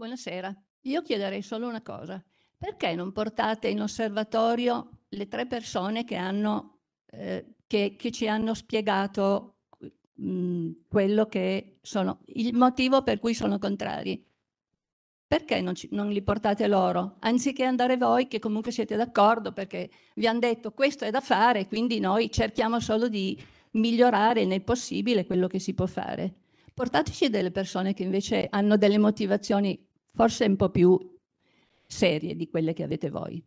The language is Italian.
Buonasera. Io chiederei solo una cosa. Perché non portate in osservatorio le tre persone che, hanno, eh, che, che ci hanno spiegato mh, mm, quello che sono, il motivo per cui sono contrari? Perché non, ci, non li portate loro? Anziché andare voi che comunque siete d'accordo perché vi hanno detto questo è da fare, quindi noi cerchiamo solo di migliorare nel possibile quello che si può fare. Portateci delle persone che invece hanno delle motivazioni forse un po' più serie di quelle che avete voi.